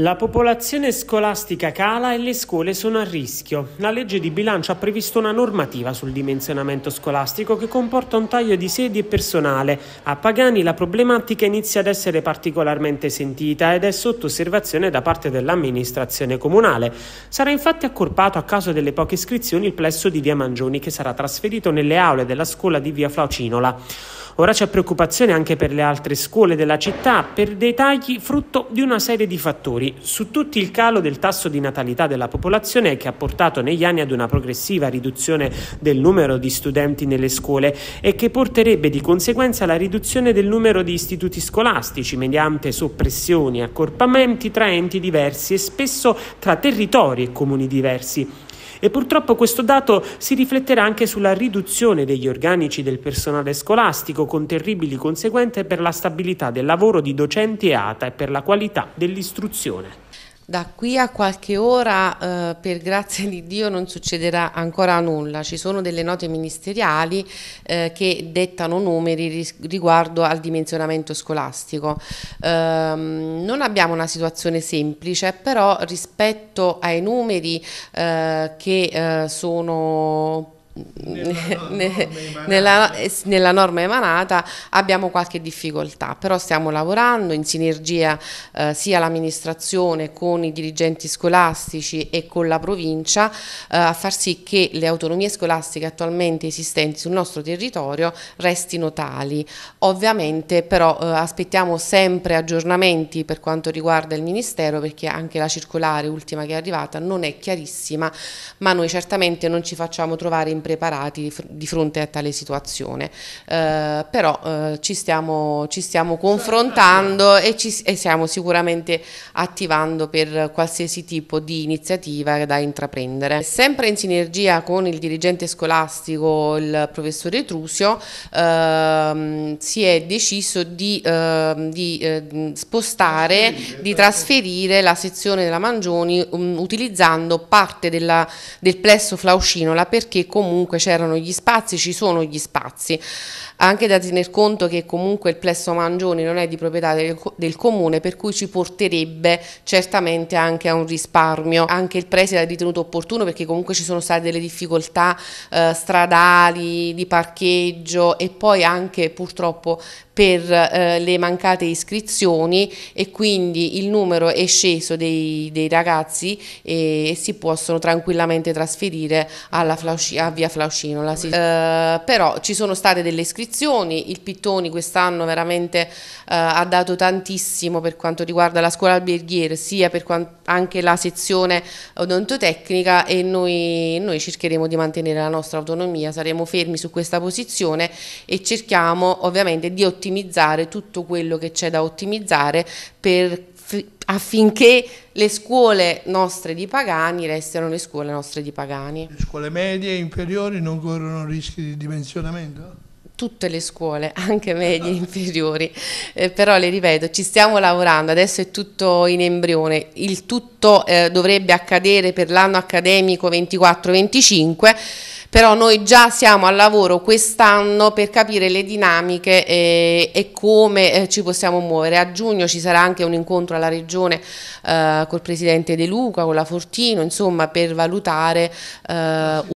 La popolazione scolastica cala e le scuole sono a rischio. La legge di bilancio ha previsto una normativa sul dimensionamento scolastico che comporta un taglio di sedi e personale. A Pagani la problematica inizia ad essere particolarmente sentita ed è sotto osservazione da parte dell'amministrazione comunale. Sarà infatti accorpato a causa delle poche iscrizioni il plesso di via Mangioni che sarà trasferito nelle aule della scuola di via Flaucinola. Ora c'è preoccupazione anche per le altre scuole della città per dei tagli frutto di una serie di fattori. Su tutti il calo del tasso di natalità della popolazione che ha portato negli anni ad una progressiva riduzione del numero di studenti nelle scuole e che porterebbe di conseguenza alla riduzione del numero di istituti scolastici mediante soppressioni e accorpamenti tra enti diversi e spesso tra territori e comuni diversi e purtroppo questo dato si rifletterà anche sulla riduzione degli organici del personale scolastico con terribili conseguenze per la stabilità del lavoro di docenti e ATA e per la qualità dell'istruzione. Da qui a qualche ora, eh, per grazia di Dio, non succederà ancora nulla. Ci sono delle note ministeriali eh, che dettano numeri riguardo al dimensionamento scolastico. Eh, non abbiamo una situazione semplice, però rispetto ai numeri eh, che eh, sono nella, ne, nella norma emanata abbiamo qualche difficoltà, però stiamo lavorando in sinergia eh, sia l'amministrazione con i dirigenti scolastici e con la provincia eh, a far sì che le autonomie scolastiche attualmente esistenti sul nostro territorio restino tali. Ovviamente però eh, aspettiamo sempre aggiornamenti per quanto riguarda il Ministero perché anche la circolare ultima che è arrivata non è chiarissima, ma noi certamente non ci facciamo trovare in preparati di fronte a tale situazione. Eh, però eh, ci, stiamo, ci, stiamo, confrontando e, ci, e stiamo sicuramente attivando per qualsiasi tipo di iniziativa da intraprendere. Sempre in sinergia con il dirigente scolastico, il professore Etrusio, ehm, si è deciso di, ehm, di eh, spostare, di ecco. trasferire la sezione della Mangioni um, utilizzando parte della, del plesso Flauscinola perché comunque comunque c'erano gli spazi, ci sono gli spazi, anche da tener conto che comunque il plesso Mangioni non è di proprietà del, del comune per cui ci porterebbe certamente anche a un risparmio, anche il preside ha ritenuto opportuno perché comunque ci sono state delle difficoltà eh, stradali, di parcheggio e poi anche purtroppo per eh, le mancate iscrizioni e quindi il numero è sceso dei, dei ragazzi e, e, si possono tranquillamente trasferire alla Flaucia via Flauscinola, sì. Eh. eh, però ci sono state delle iscrizioni, il Pittoni quest'anno veramente eh, ha dato tantissimo per quanto riguarda la scuola alberghiera, sia per quanto anche la sezione odontotecnica e noi, noi cercheremo di mantenere la nostra autonomia, saremo fermi su questa posizione e cerchiamo ovviamente di ottimizzare tutto quello che c'è da ottimizzare per affinché le scuole nostre di Pagani restino le scuole nostre di Pagani. Le scuole medie e inferiori non corrono rischi di dimensionamento? tutte le scuole, anche medie, e inferiori, eh, però le ripeto, ci stiamo lavorando, adesso è tutto in embrione, il tutto eh, dovrebbe accadere per l'anno accademico 24-25, però noi già siamo al lavoro quest'anno per capire le dinamiche eh, e, come eh, ci possiamo muovere. A giugno ci sarà anche un incontro alla Regione eh, col Presidente De Luca, con la Fortino, insomma per valutare... Eh,